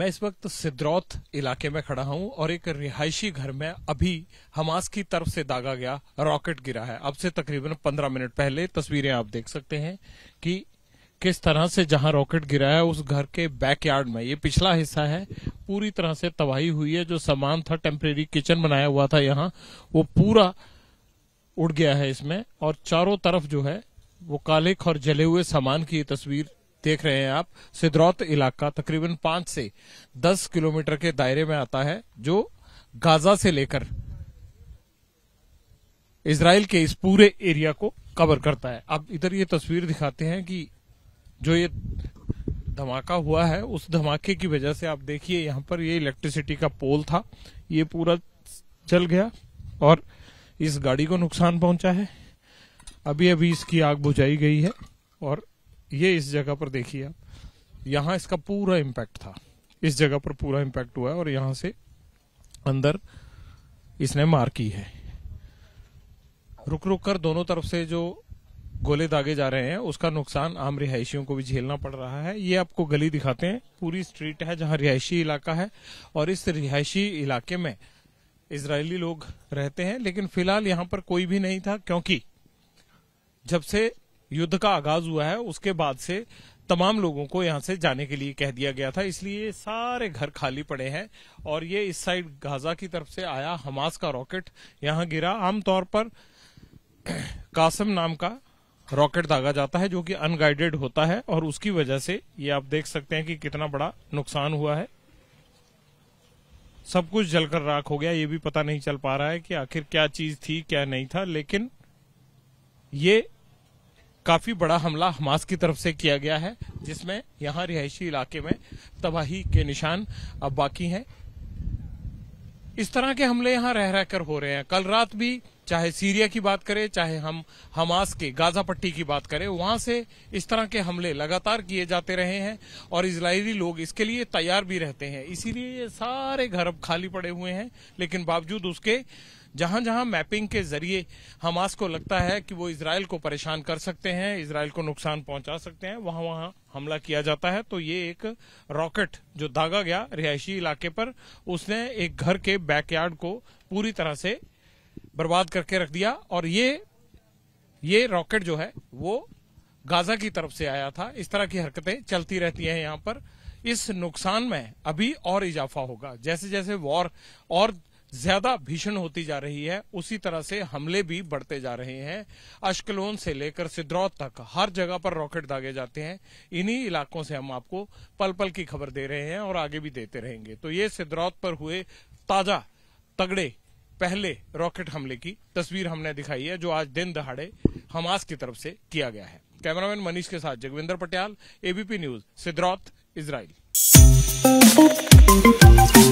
मैं इस वक्त सिद्रौत इलाके में खड़ा हूं और एक रिहायशी घर में अभी हमास की तरफ से दागा गया रॉकेट गिरा है अब से तकरीबन पंद्रह मिनट पहले तस्वीरें आप देख सकते हैं कि किस तरह से जहां रॉकेट गिरा है उस घर के बैकयार्ड में ये पिछला हिस्सा है पूरी तरह से तबाही हुई है जो सामान था टेम्परेरी किचन बनाया हुआ था यहाँ वो पूरा उड़ गया है इसमें और चारों तरफ जो है वो काले और जले हुए सामान की तस्वीर देख रहे हैं आप सिद्रौत इलाका तकरीबन पांच से दस किलोमीटर के दायरे में आता है जो गाजा से लेकर इसराइल के इस पूरे एरिया को कवर करता है अब इधर ये तस्वीर दिखाते हैं कि जो ये धमाका हुआ है उस धमाके की वजह से आप देखिए यहाँ पर ये इलेक्ट्रिसिटी का पोल था ये पूरा चल गया और इस गाड़ी को नुकसान पहुंचा है अभी अभी इसकी आग बुझाई गई है और ये इस जगह पर देखिए आप यहाँ इसका पूरा इम्पैक्ट था इस जगह पर पूरा इम्पैक्ट हुआ है और यहाँ से अंदर इसने मार की है रुक रुक कर दोनों तरफ से जो गोले दागे जा रहे हैं उसका नुकसान आम रिहायशियों को भी झेलना पड़ रहा है ये आपको गली दिखाते हैं पूरी स्ट्रीट है जहां रिहायशी इलाका है और इस रिहायशी इलाके में इसराइली लोग रहते हैं लेकिन फिलहाल यहां पर कोई भी नहीं था क्योंकि जब से युद्ध का आगाज हुआ है उसके बाद से तमाम लोगों को यहां से जाने के लिए कह दिया गया था इसलिए सारे घर खाली पड़े हैं और ये इस साइड गाजा की तरफ से आया हमास का रॉकेट यहां गिरा आमतौर पर कासम नाम का रॉकेट दागा जाता है जो कि अनगाइडेड होता है और उसकी वजह से ये आप देख सकते हैं कि कितना बड़ा नुकसान हुआ है सब कुछ जलकर राख हो गया ये भी पता नहीं चल पा रहा है कि आखिर क्या चीज थी क्या नहीं था लेकिन ये काफी बड़ा हमला हमास की तरफ से किया गया है जिसमें यहाँ रिहायशी इलाके में तबाही के निशान अब बाकी हैं इस तरह के हमले यहाँ रह रहकर हो रहे हैं कल रात भी चाहे सीरिया की बात करें चाहे हम हमास के गाजा पट्टी की बात करें वहां से इस तरह के हमले लगातार किए जाते रहे हैं और इसराइली लोग इसके लिए तैयार भी रहते हैं इसीलिए ये सारे घर अब खाली पड़े हुए हैं लेकिन बावजूद उसके जहां जहां मैपिंग के जरिए हमास को लगता है कि वो इसराइल को परेशान कर सकते हैं इसराइल को नुकसान पहुंचा सकते हैं वहां वहां हमला किया जाता है तो ये एक रॉकेट जो दागा गया रिहायशी इलाके पर उसने एक घर के बैकयार्ड को पूरी तरह से बर्बाद करके रख दिया और ये ये रॉकेट जो है वो गाजा की तरफ से आया था इस तरह की हरकतें चलती रहती हैं यहाँ पर इस नुकसान में अभी और इजाफा होगा जैसे जैसे वॉर और ज्यादा भीषण होती जा रही है उसी तरह से हमले भी बढ़ते जा रहे हैं अश्कलोन से लेकर सिद्रौत तक हर जगह पर रॉकेट दागे जाते हैं इन्हीं इलाकों से हम आपको पल पल की खबर दे रहे हैं और आगे भी देते रहेंगे तो ये सिद्रौत पर हुए ताजा तगड़े पहले रॉकेट हमले की तस्वीर हमने दिखाई है जो आज दिन दहाड़े हमास की तरफ से किया गया है कैमरामैन मनीष के साथ जगविंदर पटियाल एबीपी न्यूज सिद्रौत इसराइल